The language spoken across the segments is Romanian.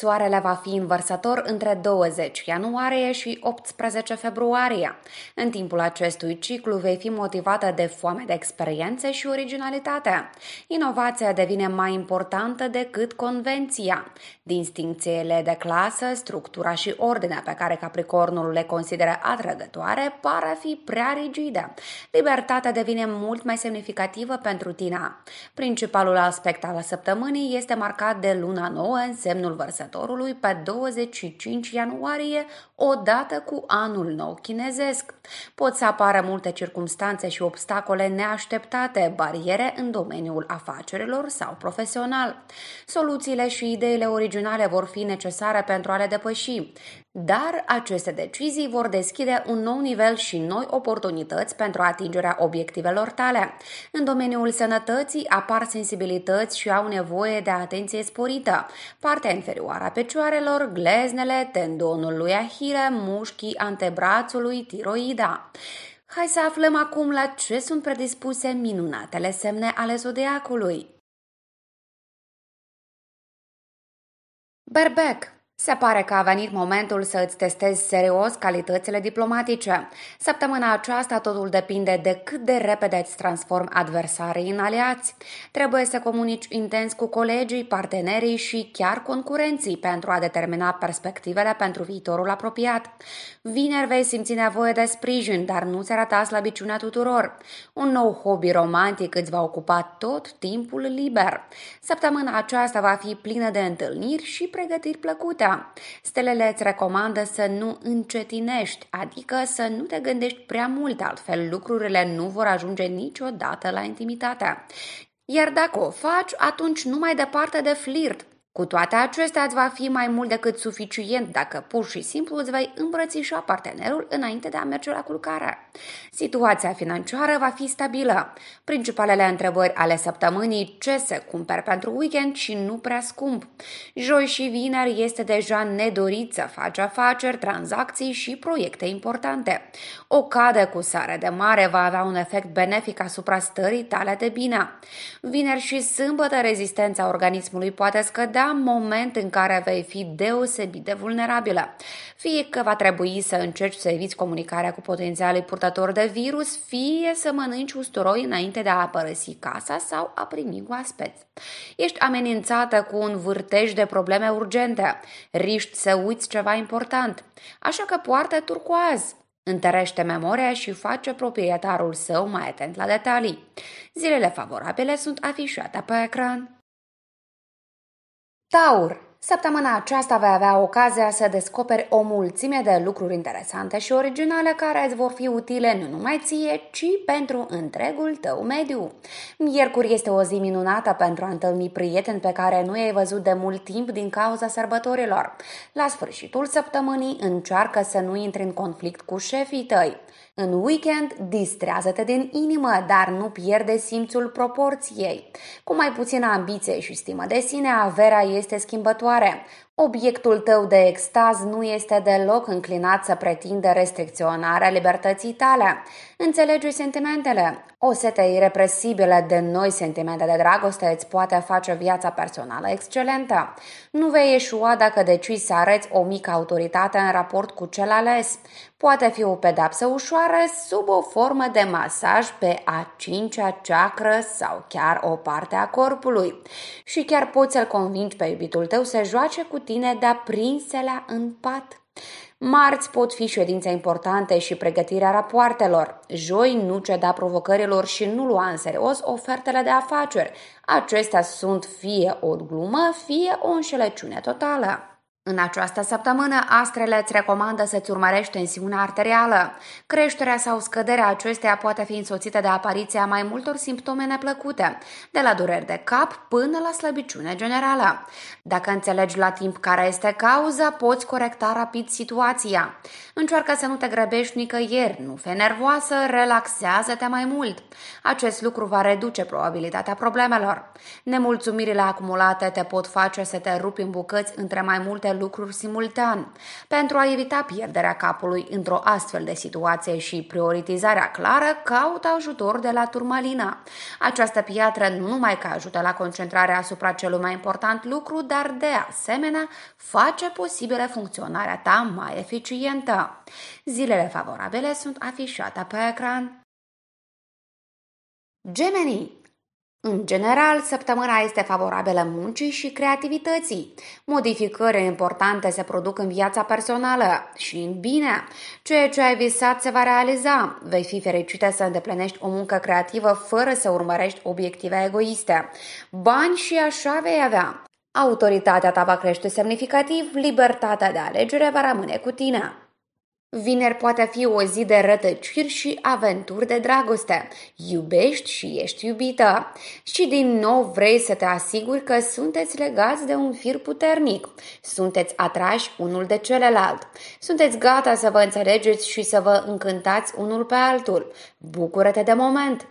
Soarele va fi învărsător între 20 ianuarie și 18 februarie. În timpul acestui ciclu vei fi motivată de foame de experiențe și originalitate. Inovația devine mai importantă decât convenția. Distincțiile de clasă, structura și ordinea pe care Capricornul le consideră atrăgătoare par a fi prea rigide. Libertatea devine mult mai semnificativă pentru tine. Principalul aspect al săptămânii este marcat de luna nouă în semnul vărsător Sărbătorului pe 25 ianuarie, odată cu anul nou chinezesc. Pot să apară multe circumstanțe și obstacole neașteptate, bariere în domeniul afacerilor sau profesional. Soluțiile și ideile originale vor fi necesare pentru a le depăși. Dar aceste decizii vor deschide un nou nivel și noi oportunități pentru atingerea obiectivelor tale. În domeniul sănătății apar sensibilități și au nevoie de atenție sporită. Partea inferioară a pecioarelor, gleznele, tendonul lui Ahile, mușchii antebrațului, tiroida. Hai să aflăm acum la ce sunt predispuse minunatele semne ale zodiacului. Berbec se pare că a venit momentul să îți testezi serios calitățile diplomatice. Săptămâna aceasta totul depinde de cât de repede îți transform adversarii în aliați. Trebuie să comunici intens cu colegii, partenerii și chiar concurenții pentru a determina perspectivele pentru viitorul apropiat. Vineri vei simți nevoie de sprijin, dar nu ți arăta slăbiciunea tuturor. Un nou hobby romantic îți va ocupa tot timpul liber. Săptămâna aceasta va fi plină de întâlniri și pregătiri plăcute Stelele îți recomandă să nu încetinești, adică să nu te gândești prea mult, altfel lucrurile nu vor ajunge niciodată la intimitate. Iar dacă o faci, atunci nu mai departe de flirt, cu toate acestea, îți va fi mai mult decât suficient dacă pur și simplu îți vei îmbrățișa partenerul înainte de a merge la culcare. Situația financiară va fi stabilă. Principalele întrebări ale săptămânii, ce se cumperi pentru weekend și nu prea scump. Joi și vineri este deja nedorit să faci afaceri, tranzacții și proiecte importante. O cadă cu sare de mare va avea un efect benefic asupra stării tale de bine. Vineri și sâmbătă rezistența organismului poate scădea exista moment în care vei fi deosebit de vulnerabilă. Fie că va trebui să încerci să eviți comunicarea cu potențialii purtători de virus, fie să mănânci usturoi înainte de a părăsi casa sau a primi oaspeți. Ești amenințată cu un vârtej de probleme urgente, riști să uiți ceva important, așa că poartă turcoaz, Întărește memoria și face proprietarul său mai atent la detalii. Zilele favorabile sunt afișate pe ecran. Taur. Săptămâna aceasta vei avea ocazia să descoperi o mulțime de lucruri interesante și originale care îți vor fi utile nu numai ție, ci pentru întregul tău mediu. Miercuri este o zi minunată pentru a întâlni prieteni pe care nu i-ai văzut de mult timp din cauza sărbătorilor. La sfârșitul săptămânii încearcă să nu intri în conflict cu șefii tăi. În weekend, distrează-te din inimă, dar nu pierde simțul proporției. Cu mai puțină ambiție și stimă de sine, averea este schimbătoare. Obiectul tău de extaz nu este deloc înclinat să pretindă restricționarea libertății tale. Înțelegi sentimentele. O sete irepresibilă de noi sentimente de dragoste îți poate face viața personală excelentă. Nu vei ieșua dacă decizi să areți o mică autoritate în raport cu cel ales. Poate fi o pedapsă ușoară sub o formă de masaj pe a cincea ceacră sau chiar o parte a corpului. Și chiar poți să-l convingi pe iubitul tău să joace cu tine, dar prinsele în pat. Marți pot fi ședințe importante și pregătirea rapoartelor. Joi nu ceda provocărilor și nu lua în serios ofertele de afaceri. Acestea sunt fie o glumă, fie o înșelăciune totală. În această săptămână, astrele îți recomandă să-ți urmărești tensiunea arterială. Creșterea sau scăderea acesteia poate fi însoțită de apariția mai multor simptome neplăcute, de la dureri de cap până la slăbiciune generală. Dacă înțelegi la timp care este cauza, poți corecta rapid situația. Încearcă să nu te grăbești nicăieri, nu fi nervoasă, relaxează-te mai mult. Acest lucru va reduce probabilitatea problemelor. Nemulțumirile acumulate te pot face să te rupi în bucăți între mai multe multe lucruri simultan. Pentru a evita pierderea capului într-o astfel de situație și prioritizarea clară, caută ajutor de la turmalina. Această piatră nu numai că ajută la concentrarea asupra celui mai important lucru, dar de asemenea face posibilă funcționarea ta mai eficientă. Zilele favorabile sunt afișate pe ecran. Gemini în general, săptămâna este favorabilă muncii și creativității. Modificări importante se produc în viața personală și în bine. Ceea ce ai visat se va realiza. Vei fi fericită să îndeplinești o muncă creativă fără să urmărești obiective egoiste. Bani și așa vei avea. Autoritatea ta va crește semnificativ, libertatea de alegere va rămâne cu tine. Vineri poate fi o zi de rătăciri și aventuri de dragoste. Iubești și ești iubită. Și din nou vrei să te asiguri că sunteți legați de un fir puternic. Sunteți atrași unul de celălalt. Sunteți gata să vă înțelegeți și să vă încântați unul pe altul. Bucură-te de moment.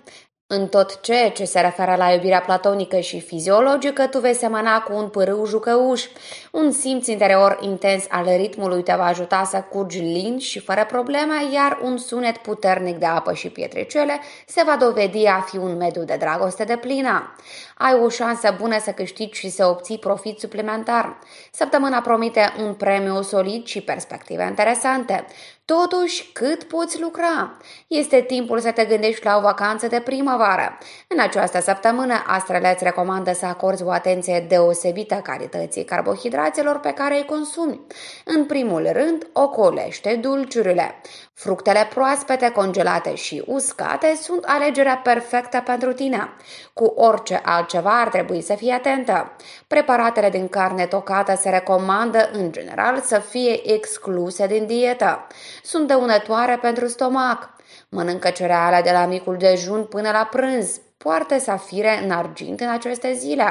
În tot ceea ce se referă la iubirea platonică și fiziologică, tu vei semăna cu un pârâu jucăuș. Un simț interior intens al ritmului te va ajuta să curgi lin și fără probleme, iar un sunet puternic de apă și pietricele se va dovedi a fi un mediu de dragoste de plină ai o șansă bună să câștigi și să obții profit suplimentar. Săptămâna promite un premiu solid și perspective interesante. Totuși, cât poți lucra? Este timpul să te gândești la o vacanță de primăvară. În această săptămână, astrele îți recomandă să acorzi o atenție deosebită calității carbohidraților pe care îi consumi. În primul rând, ocolește dulciurile. Fructele proaspete, congelate și uscate sunt alegerea perfectă pentru tine. Cu orice altceva ar trebui să fii atentă. Preparatele din carne tocată se recomandă, în general, să fie excluse din dietă. Sunt dăunătoare pentru stomac. Mănâncă cereale de la micul dejun până la prânz. Poartă safire în argint în aceste zile.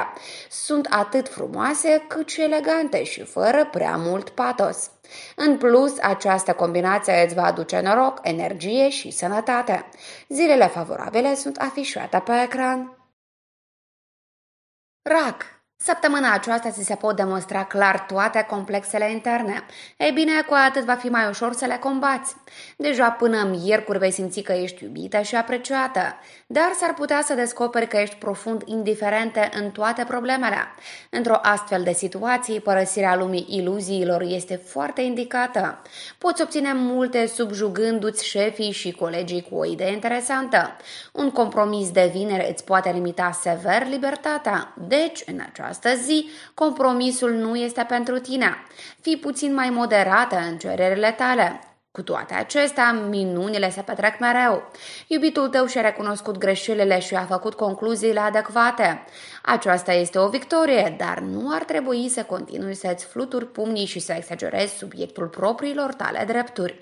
Sunt atât frumoase cât și elegante și fără prea mult patos. În plus, această combinație îți va aduce noroc, energie și sănătate. Zilele favorabile sunt afișate pe ecran. RAC Săptămâna aceasta ți se pot demonstra clar toate complexele interne. Ei bine, cu atât va fi mai ușor să le combați. Deja până miercuri vei simți că ești iubită și apreciată, dar s-ar putea să descoperi că ești profund indiferentă în toate problemele. Într-o astfel de situație, părăsirea lumii iluziilor este foarte indicată. Poți obține multe subjugându-ți șefii și colegii cu o idee interesantă. Un compromis de vineri îți poate limita sever libertatea, deci în această această zi, compromisul nu este pentru tine. Fii puțin mai moderată în cererile tale. Cu toate acestea, minunile se petrec mereu. Iubitul tău și-a recunoscut greșelile și a făcut concluziile adecvate. Aceasta este o victorie, dar nu ar trebui să continui să-ți fluturi pumnii și să exagerezi subiectul propriilor tale drepturi.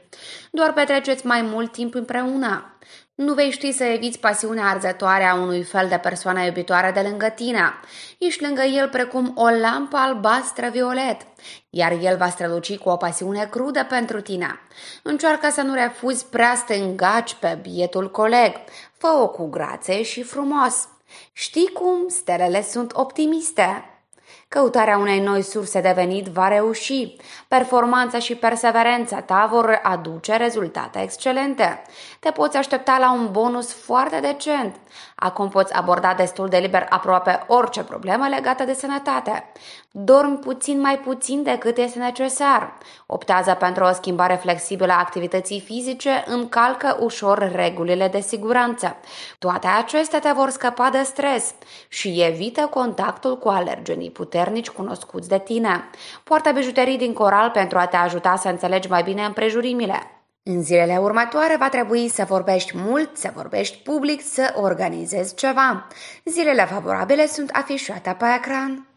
Doar petreceți mai mult timp împreună. Nu vei ști să eviți pasiunea arzătoare a unui fel de persoană iubitoare de lângă tine. Ești lângă el precum o lampă albastră-violet, iar el va străluci cu o pasiune crudă pentru tine. Încearcă să nu refuzi prea stângaci pe bietul coleg. Fă-o cu grație și frumos. Știi cum? Stelele sunt optimiste. Căutarea unei noi surse de venit va reuși. Performanța și perseverența ta vor aduce rezultate excelente. Te poți aștepta la un bonus foarte decent. Acum poți aborda destul de liber aproape orice problemă legată de sănătate. Dormi puțin mai puțin decât este necesar. Optează pentru o schimbare flexibilă a activității fizice, încalcă ușor regulile de siguranță. Toate acestea te vor scăpa de stres și evită contactul cu alergenii puternici puternici cunoscuți de tine. Poartă bijuterii din coral pentru a te ajuta să înțelegi mai bine împrejurimile. În zilele următoare va trebui să vorbești mult, să vorbești public, să organizezi ceva. Zilele favorabile sunt afișate pe ecran.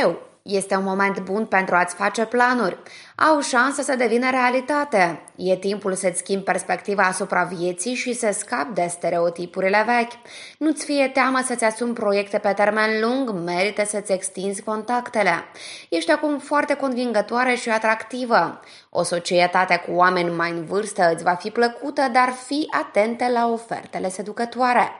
Leu este un moment bun pentru a-ți face planuri. Au șansa să devină realitate. E timpul să-ți schimbi perspectiva asupra vieții și să scapi de stereotipurile vechi. Nu-ți fie teamă să-ți asumi proiecte pe termen lung, merită să-ți extinzi contactele. Ești acum foarte convingătoare și atractivă. O societate cu oameni mai în vârstă îți va fi plăcută, dar fii atentă la ofertele seducătoare.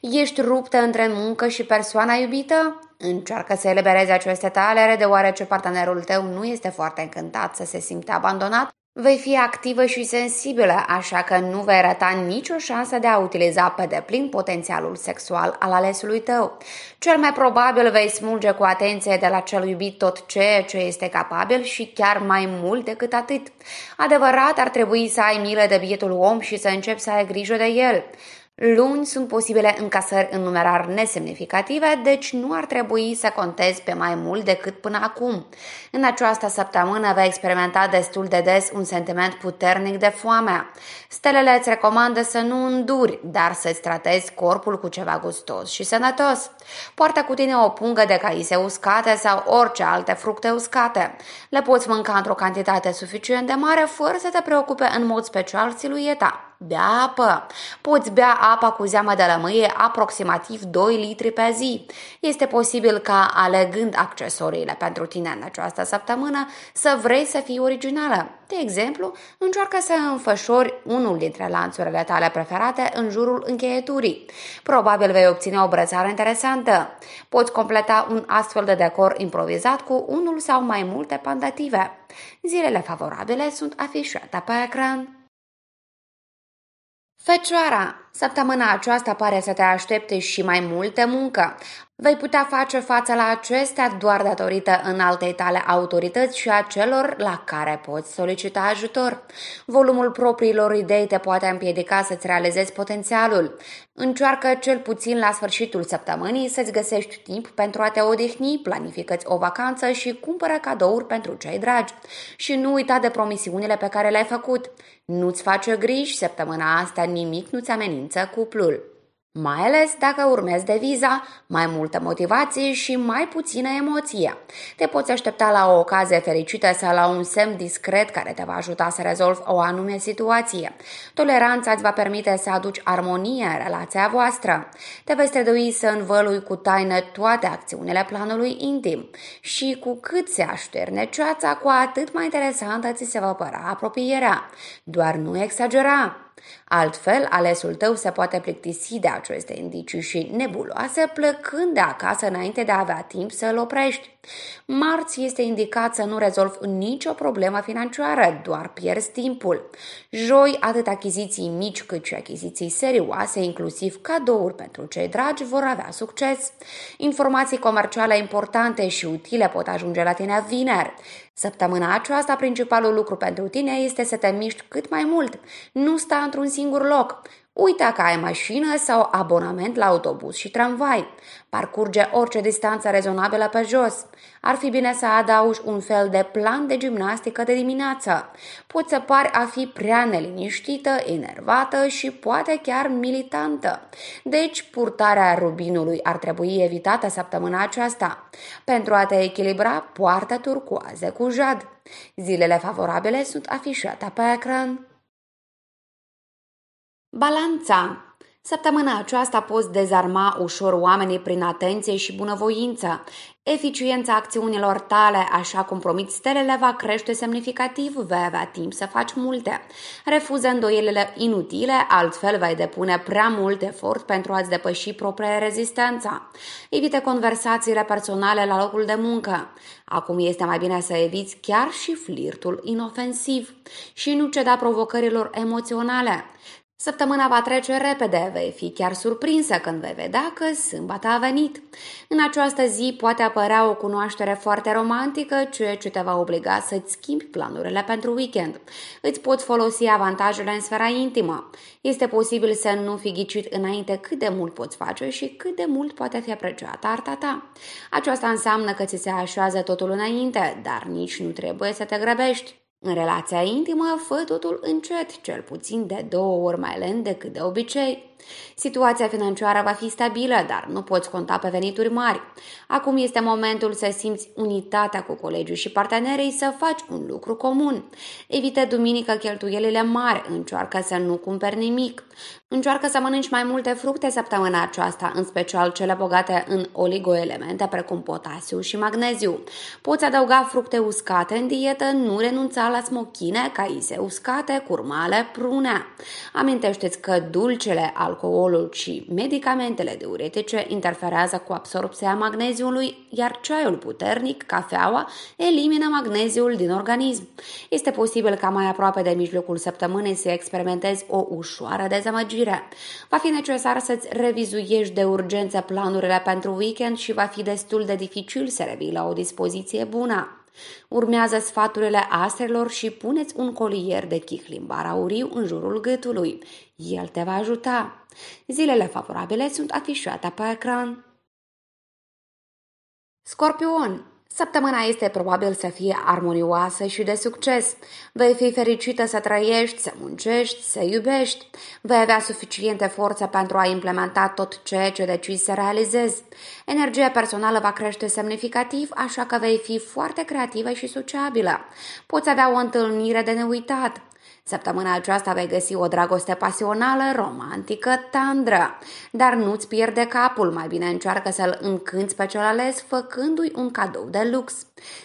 Ești ruptă între muncă și persoana iubită? Încearcă să elibereze aceste talere, deoarece partenerul tău nu este foarte încântat să se simte abandonat, vei fi activă și sensibilă, așa că nu vei rata nicio șansă de a utiliza pe deplin potențialul sexual al alesului tău. Cel mai probabil vei smulge cu atenție de la cel iubit tot ceea ce este capabil și chiar mai mult decât atât. Adevărat, ar trebui să ai milă de bietul om și să începi să ai grijă de el. Luni sunt posibile încasări în numerar nesemnificative, deci nu ar trebui să contezi pe mai mult decât până acum. În această săptămână vei experimenta destul de des un sentiment puternic de foame. Stelele îți recomandă să nu înduri, dar să-ți tratezi corpul cu ceva gustos și sănătos. Poartă cu tine o pungă de caise uscate sau orice alte fructe uscate. Le poți mânca într-o cantitate suficient de mare fără să te preocupe în mod special silueta. Bea apă. Poți bea apa cu zeamă de lămâie aproximativ 2 litri pe zi. Este posibil ca, alegând accesoriile pentru tine în această săptămână, să vrei să fii originală. De exemplu, încearcă să înfășori unul dintre lanțurile tale preferate în jurul încheieturii. Probabil vei obține o brățară interesantă. Poți completa un astfel de decor improvizat cu unul sau mai multe pandative. Zilele favorabile sunt afișate pe ecran. Fecioara Săptămâna aceasta pare să te aștepte și mai multă muncă. Vei putea face față la acestea doar datorită înaltei tale autorități și a celor la care poți solicita ajutor. Volumul propriilor idei te poate împiedica să-ți realizezi potențialul. Încearcă cel puțin la sfârșitul săptămânii să-ți găsești timp pentru a te odihni, planifică-ți o vacanță și cumpără cadouri pentru cei dragi. Și nu uita de promisiunile pe care le-ai făcut. Nu-ți face griji, săptămâna asta nimic nu-ți amenință amenință cuplul. Mai ales dacă urmezi deviza, mai multă motivație și mai puțină emoție. Te poți aștepta la o ocazie fericită sau la un semn discret care te va ajuta să rezolvi o anume situație. Toleranța îți va permite să aduci armonie în relația voastră. Te vei strădui să învălui cu taină toate acțiunile planului intim. Și cu cât se așterne ceața, cu atât mai interesantă ți se va părea apropierea. Doar nu exagera! Altfel, alesul tău se poate plictisi de aceste indicii și nebuloase plecând de acasă înainte de a avea timp să îl oprești. Marți este indicat să nu rezolvi nicio problemă financiară, doar pierzi timpul. Joi, atât achiziții mici cât și achiziții serioase, inclusiv cadouri pentru cei dragi, vor avea succes. Informații comerciale importante și utile pot ajunge la tine vineri. Săptămâna aceasta, principalul lucru pentru tine este să te miști cât mai mult. Nu sta într-un singur loc. Uita că ai mașină sau abonament la autobuz și tramvai. Parcurge orice distanță rezonabilă pe jos. Ar fi bine să adaugi un fel de plan de gimnastică de dimineață. Poți să pari a fi prea neliniștită, enervată și poate chiar militantă. Deci, purtarea rubinului ar trebui evitată săptămâna aceasta. Pentru a te echilibra, poartă turcoaze cu jad. Zilele favorabile sunt afișate pe ecran. Balanța Săptămâna aceasta poți dezarma ușor oamenii prin atenție și bunăvoință. Eficiența acțiunilor tale, așa cum promit stelele, va crește semnificativ, vei avea timp să faci multe. Refuză îndoielile inutile, altfel vei depune prea mult efort pentru a-ți depăși propria rezistența. Evite conversațiile personale la locul de muncă. Acum este mai bine să eviți chiar și flirtul inofensiv și nu ceda provocărilor emoționale. Săptămâna va trece repede, vei fi chiar surprinsă când vei vedea că sâmbata a venit. În această zi poate apărea o cunoaștere foarte romantică, ceea ce te va obliga să-ți schimbi planurile pentru weekend. Îți poți folosi avantajele în sfera intimă. Este posibil să nu fi ghicit înainte cât de mult poți face și cât de mult poate fi apreciată arta ta. Aceasta înseamnă că ți se așează totul înainte, dar nici nu trebuie să te grăbești. În relația intimă, fă totul încet, cel puțin de două ori mai lent decât de obicei. Situația financiară va fi stabilă, dar nu poți conta pe venituri mari. Acum este momentul să simți unitatea cu colegii și partenerii să faci un lucru comun. Evită duminică cheltuielile mari, încearcă să nu cumperi nimic. Încearcă să mănânci mai multe fructe săptămâna aceasta, în special cele bogate în oligoelemente precum potasiu și magneziu. Poți adăuga fructe uscate în dietă, nu renunța la smochine, caise uscate, curmale, prunea. Amintește-ți că dulcele, alcoolul și medicamentele diuretice interferează cu absorpția magneziului, iar ceaiul puternic, cafeaua, elimină magneziul din organism. Este posibil ca mai aproape de mijlocul săptămânii să experimentezi o ușoară dezamăgire îngrijire. Va fi necesar să-ți revizuiești de urgență planurile pentru weekend și va fi destul de dificil să revii la o dispoziție bună. Urmează sfaturile astrelor și puneți un colier de chihlimbar auriu în jurul gâtului. El te va ajuta. Zilele favorabile sunt afișate pe ecran. Scorpion Săptămâna este probabil să fie armonioasă și de succes. Vei fi fericită să trăiești, să muncești, să iubești. Vei avea suficiente forță pentru a implementa tot ceea ce decizi să realizezi. Energia personală va crește semnificativ, așa că vei fi foarte creativă și sociabilă. Poți avea o întâlnire de neuitat. Săptămâna aceasta vei găsi o dragoste pasională, romantică, tandră. Dar nu-ți pierde capul, mai bine încearcă să-l încânți pe cel ales făcându-i un cadou de lux.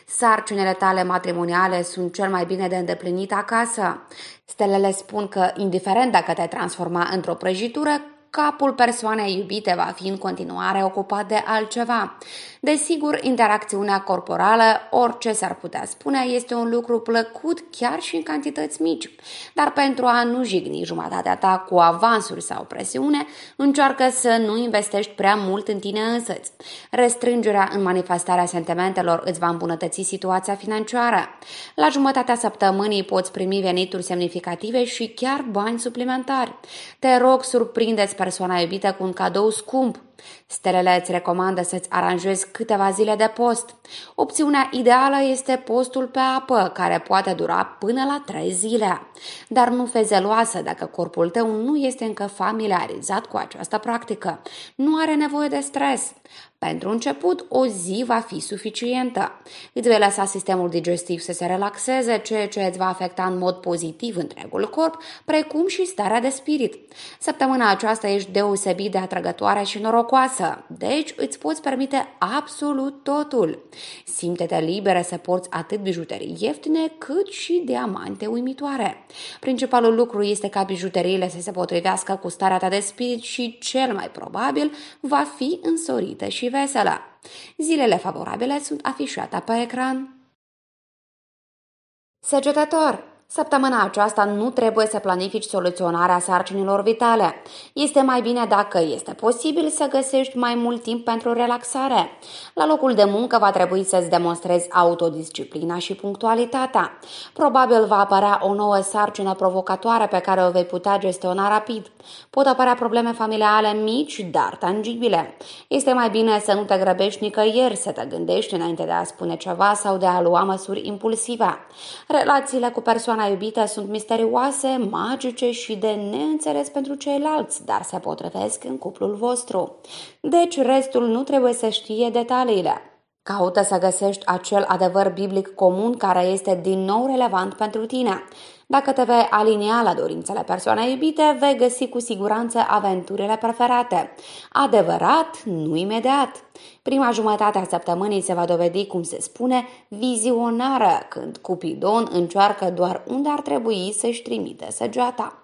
Sarcinile tale matrimoniale sunt cel mai bine de îndeplinit acasă. Stelele spun că, indiferent dacă te transforma într-o prăjitură, capul persoanei iubite va fi în continuare ocupat de altceva. Desigur, interacțiunea corporală, orice s-ar putea spune, este un lucru plăcut chiar și în cantități mici. Dar pentru a nu jigni jumătatea ta cu avansuri sau presiune, încearcă să nu investești prea mult în tine însăți. Restrângerea în manifestarea sentimentelor îți va îmbunătăți situația financiară. La jumătatea săptămânii poți primi venituri semnificative și chiar bani suplimentari. Te rog, surprindeți persoana iubită cu un cadou scump, Stelele îți recomandă să-ți aranjezi câteva zile de post. Opțiunea ideală este postul pe apă, care poate dura până la 3 zile, dar nu fezeloasă dacă corpul tău nu este încă familiarizat cu această practică. Nu are nevoie de stres. Pentru început, o zi va fi suficientă. Îți vei lăsa sistemul digestiv să se relaxeze, ceea ce îți va afecta în mod pozitiv întregul corp, precum și starea de spirit. Săptămâna aceasta ești deosebit de atrăgătoare și norocoasă, deci îți poți permite absolut totul. Simte-te liberă să porți atât bijuterii ieftine cât și diamante uimitoare. Principalul lucru este ca bijuteriile să se potrivească cu starea ta de spirit și cel mai probabil va fi însorită și veselă. Zilele favorabile sunt afișate pe ecran. Săgetător, Săptămâna aceasta nu trebuie să planifici soluționarea sarcinilor vitale. Este mai bine dacă este posibil să găsești mai mult timp pentru relaxare. La locul de muncă va trebui să-ți demonstrezi autodisciplina și punctualitatea. Probabil va apărea o nouă sarcină provocatoare pe care o vei putea gestiona rapid. Pot apărea probleme familiale mici, dar tangibile. Este mai bine să nu te grăbești nicăieri, să te gândești înainte de a spune ceva sau de a lua măsuri impulsive. Relațiile cu persoane persoana iubită sunt misterioase, magice și de neînțeles pentru ceilalți, dar se potrivesc în cuplul vostru. Deci restul nu trebuie să știe detaliile. Caută să găsești acel adevăr biblic comun care este din nou relevant pentru tine. Dacă te vei alinia la dorințele persoanei iubite, vei găsi cu siguranță aventurile preferate. Adevărat, nu imediat. Prima jumătate a săptămânii se va dovedi, cum se spune, vizionară, când Cupidon încearcă doar unde ar trebui să-și trimite săgeata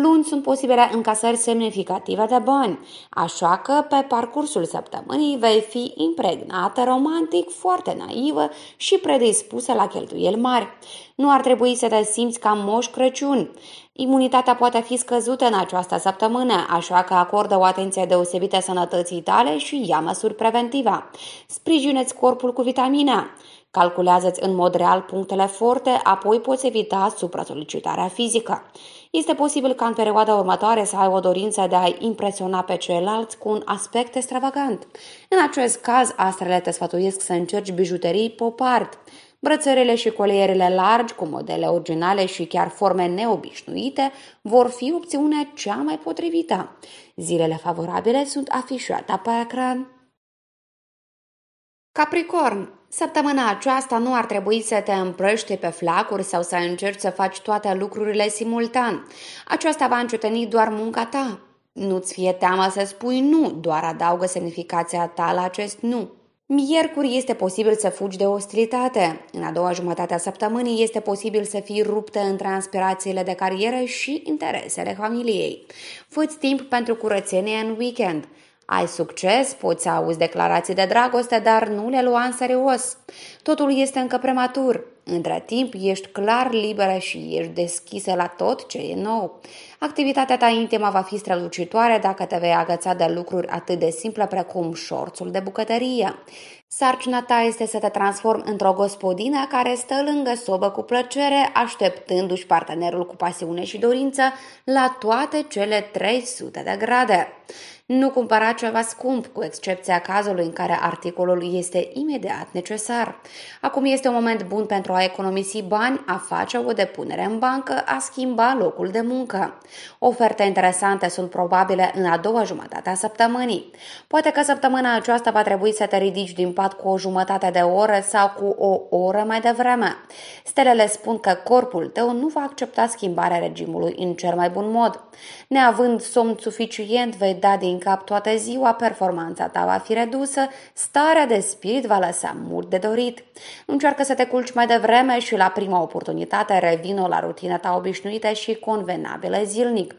luni sunt posibile încasări semnificative de bani, așa că pe parcursul săptămânii vei fi impregnată romantic, foarte naivă și predispusă la cheltuieli mari. Nu ar trebui să te simți ca moș Crăciun. Imunitatea poate fi scăzută în această săptămână, așa că acordă o atenție deosebită sănătății tale și ia măsuri preventive. Sprijineți corpul cu vitamina. Calculează-ți în mod real punctele forte, apoi poți evita supra-solicitarea fizică. Este posibil ca în perioada următoare să ai o dorință de a impresiona pe ceilalți cu un aspect extravagant. În acest caz, astrele te sfătuiesc să încerci bijuterii popart. Brățările și colierele largi, cu modele originale și chiar forme neobișnuite, vor fi opțiunea cea mai potrivită. Zilele favorabile sunt afișate pe ecran. Capricorn Săptămâna aceasta nu ar trebui să te împrăști pe flacuri sau să încerci să faci toate lucrurile simultan. Aceasta va înceteni doar munca ta. Nu-ți fie teamă să spui nu, doar adaugă semnificația ta la acest nu. Miercuri este posibil să fugi de ostilitate. În a doua jumătate a săptămânii este posibil să fii ruptă între aspirațiile de carieră și interesele familiei. Fă-ți timp pentru curățenie în weekend. Ai succes, poți auzi declarații de dragoste, dar nu le lua în serios. Totul este încă prematur. Între timp, ești clar liberă și ești deschisă la tot ce e nou. Activitatea ta intimă va fi strălucitoare dacă te vei agăța de lucruri atât de simple precum șorțul de bucătărie. Sarcina ta este să te transformi într-o gospodină care stă lângă sobă cu plăcere, așteptându-și partenerul cu pasiune și dorință la toate cele 300 de grade. Nu cumpăra ceva scump, cu excepția cazului în care articolul este imediat necesar. Acum este un moment bun pentru a economisi bani, a face o depunere în bancă, a schimba locul de muncă. Oferte interesante sunt probabile în a doua jumătate a săptămânii. Poate că săptămâna aceasta va trebui să te ridici din pat cu o jumătate de oră sau cu o oră mai devreme. Stelele spun că corpul tău nu va accepta schimbarea regimului în cel mai bun mod. Neavând somn suficient, vei da din în cap toată ziua, performanța ta va fi redusă, starea de spirit va lăsa mult de dorit. Încearcă să te culci mai devreme și la prima oportunitate revină la rutina ta obișnuită și convenabilă zilnic.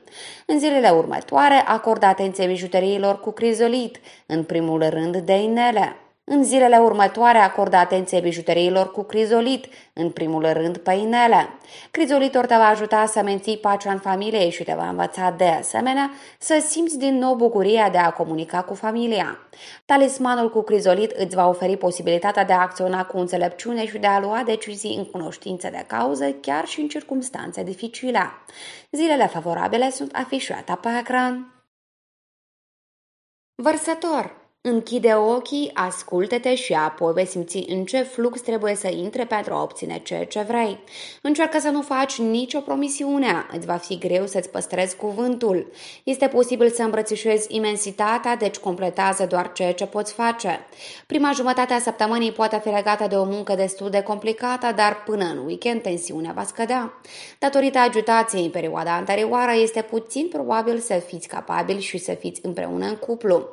În zilele următoare, acordă atenție bijuteriilor cu crizolit, în primul rând de inele. În zilele următoare acordă atenție bijuteriilor cu crizolit, în primul rând inele. Crizolitul te va ajuta să menții pacea în familie și te va învăța de asemenea să simți din nou bucuria de a comunica cu familia. Talismanul cu crizolit îți va oferi posibilitatea de a acționa cu înțelepciune și de a lua decizii în cunoștință de cauză, chiar și în circunstanțe dificile. Zilele favorabile sunt afișate pe ecran. Vărsător Închide ochii, ascultă-te și apoi vei simți în ce flux trebuie să intre pentru a obține ceea ce vrei. Încearcă să nu faci nicio promisiune, îți va fi greu să-ți păstrezi cuvântul. Este posibil să îmbrățișezi imensitatea, deci completează doar ceea ce poți face. Prima jumătate a săptămânii poate fi legată de o muncă destul de complicată, dar până în weekend tensiunea va scădea. Datorită agitației în perioada anterioară, este puțin probabil să fiți capabili și să fiți împreună în cuplu.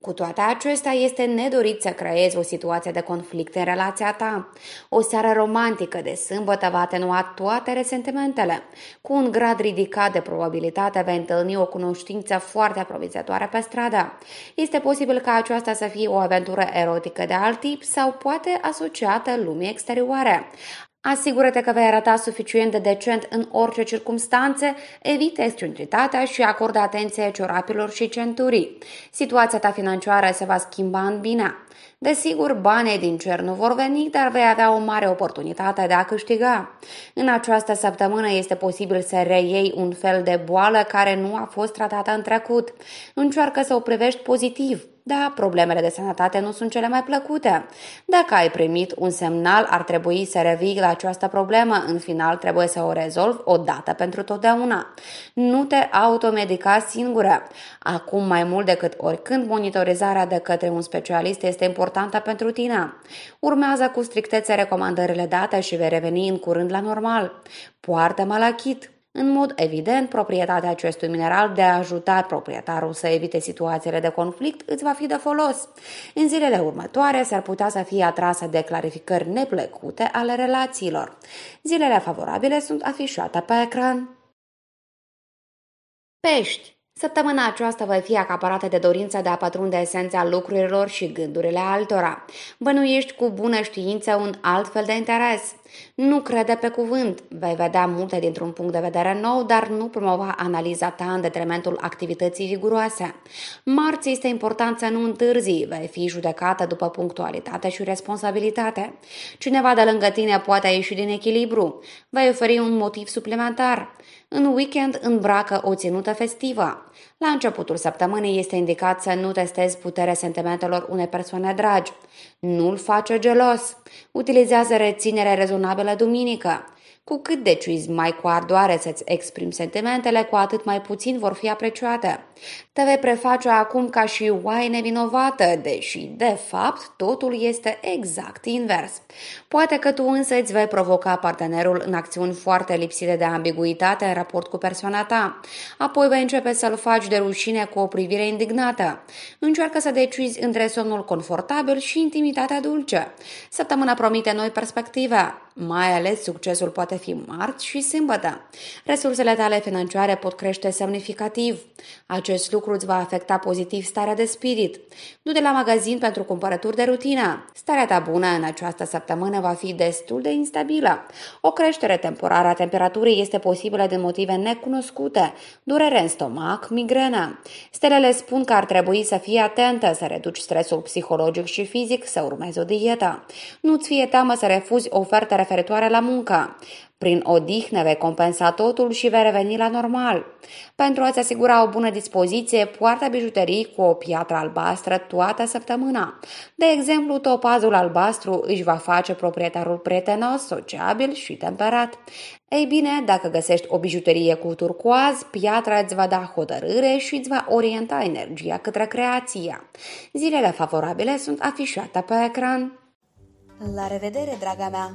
Cu toate acesta este nedorit să creezi o situație de conflict în relația ta. O seară romantică de sâmbătă va atenua toate resentimentele. Cu un grad ridicat de probabilitate vei întâlni o cunoștință foarte aprovizătoare pe stradă. Este posibil ca aceasta să fie o aventură erotică de alt tip sau poate asociată lumii exterioare. Asigură-te că vei arăta suficient de decent în orice circunstanțe, evite excentritatea și acordă atenție ciorapilor și centurii. Situația ta financiară se va schimba în bine. Desigur, banii din cer nu vor veni, dar vei avea o mare oportunitate de a câștiga. În această săptămână este posibil să reiei un fel de boală care nu a fost tratată în trecut. Încearcă să o privești pozitiv. Da, problemele de sănătate nu sunt cele mai plăcute. Dacă ai primit un semnal, ar trebui să revii la această problemă. În final, trebuie să o rezolvi dată pentru totdeauna. Nu te automedica singură. Acum, mai mult decât oricând, monitorizarea de către un specialist este importantă pentru tine. Urmează cu strictețe recomandările date și vei reveni în curând la normal. Poartă malachit. În mod evident, proprietatea acestui mineral de a ajuta proprietarul să evite situațiile de conflict îți va fi de folos. În zilele următoare s-ar putea să fie atrasă de clarificări neplăcute ale relațiilor. Zilele favorabile sunt afișate pe ecran. Pești Săptămâna aceasta va fi acaparată de dorința de a pătrunde esența lucrurilor și gândurile altora. Bănuiești cu bună știință un alt fel de interes. Nu crede pe cuvânt. Vei vedea multe dintr-un punct de vedere nou, dar nu promova analiza ta în detrimentul activității viguroase. Marți este important să nu întârzi. Vei fi judecată după punctualitate și responsabilitate. Cineva de lângă tine poate ieși din echilibru. Vei oferi un motiv suplimentar. În weekend îmbracă o ținută festivă. La începutul săptămânii este indicat să nu testezi puterea sentimentelor unei persoane dragi. Nu-l face gelos. Utilizează reținere rezonabilă duminică. Cu cât decizi mai cu ardoare să-ți exprimi sentimentele, cu atât mai puțin vor fi apreciate. Te vei preface acum ca și oaie nevinovată, deși, de fapt, totul este exact invers. Poate că tu însă îți vei provoca partenerul în acțiuni foarte lipsite de ambiguitate în raport cu persoana ta. Apoi vei începe să-l faci de rușine cu o privire indignată. Încearcă să decizi între somnul confortabil și intimitatea dulce. Săptămâna promite noi perspective. Mai ales succesul poate fi marți și sâmbătă. Resursele tale financiare pot crește semnificativ. Acest lucru îți va afecta pozitiv starea de spirit. Du-te la magazin pentru cumpărături de rutină. Starea ta bună în această săptămână va fi destul de instabilă. O creștere temporară a temperaturii este posibilă din motive necunoscute, durere în stomac, migrenă. Stelele spun că ar trebui să fii atentă, să reduci stresul psihologic și fizic, să urmezi o dietă. Nu-ți fie teamă să refuzi oferte referitoare la muncă. Prin odihnă vei compensa totul și vei reveni la normal. Pentru a-ți asigura o bună dispoziție, poartă bijuterii cu o piatră albastră toată săptămâna. De exemplu, topazul albastru își va face proprietarul prietenos, sociabil și temperat. Ei bine, dacă găsești o bijuterie cu turcoaz, piatra îți va da hotărâre și îți va orienta energia către creația. Zilele favorabile sunt afișate pe ecran. La revedere, draga mea!